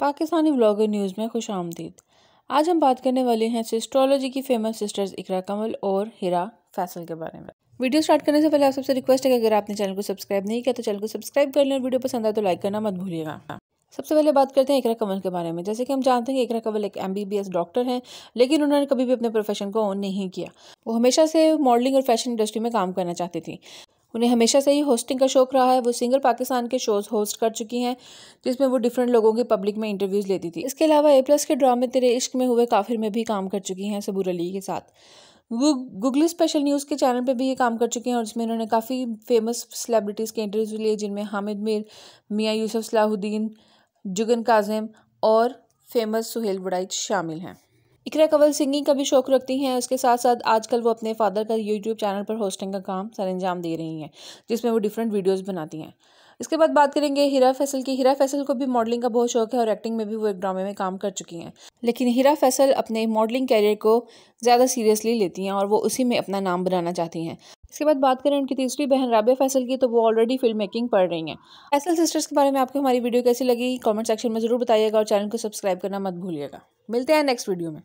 Pakistani blogger news में खुश आमदीद आज हम बात करने वाले हैं सिस्ट्रोलॉजी की फेमस सिस्टर्स इकरा कमल और हिरा फैसल के बारे में वीडियो स्टार्ट करने से पहले आप सबसे रिक्वेस्ट है कि अगर आपने चैनल को सब्सक्राइब नहीं किया तो चैनल को सब्सक्राइब कर लें और वीडियो पसंद आए तो लाइक करना मत भूलिएगा सबसे पहले बात करते हैं एकरा कमल के बारे में जैसे कि हम जानते हैं कि एकरा कमल एक एमबीबीएस डॉक्टर हैं लेकिन उन्होंने कभी भी अपने प्रोफेशन को ऑन नहीं किया वो हमेशा से मॉडलिंग और फैशन इंडस्ट्री में काम करना चाहती थी उन्हें हमेशा से ही होस्टिंग का शौक रहा है वो सिंगर पाकिस्तान के शोज़ होस्ट कर चुकी हैं जिसमें वो डिफरेंट लोगों की पब्लिक में इंटरव्यूज़ लेती थी इसके अलावा ए प्लस के ड्रामे तेरे इश्क में हुए काफिर में भी काम कर चुकी हैं सबूर अली के साथ गूगल स्पेशल न्यूज़ के चैनल पर भी ये काम कर चुके हैं और इसमें इन्होंने काफ़ी फेमस सेलिब्रिटीज़ के इंटरव्यू लिए जिनमें हामिद मीर मियाँ यूसुफ सलाहुद्दीन जुगन काजिम और फेमस सुहेल बड़ाइच शामिल हैं इकरा कंवल सिंगिंग का भी शौक रखती हैं उसके साथ साथ आजकल वो अपने फादर का यूट्यूब चैनल पर होस्टिंग का काम सर अंजाम दे रही हैं जिसमें वो डिफरेंट वीडियोज़ बनाती हैं इसके बाद बात करेंगे हीरा फैसल की हीरा फैसल को भी मॉडलिंग का बहुत शौक है और एक्टिंग में भी वो एक ड्रामे में काम कर चुकी हैं लेकिन हीरा फैसल अपने मॉडलिंग कैरियर को ज़्यादा सीरियसली लेती हैं और वो उसी में अपना नाम बनाना चाहती हैं इसके बाद बात करें उनकी तीसरी बहन राबे फैसल की तो वो ऑलरेडी फिल्म मेकिंग पढ़ रही हैं फैसल सिस्टर्स के बारे में आपको हमारी वीडियो कैसी लगी कॉमेंट सेक्शन में ज़रूर बताइएगा और चैनल को सब्सक्राइब करना मत भूलिएगा मिलते हैं नेक्स्ट वीडियो में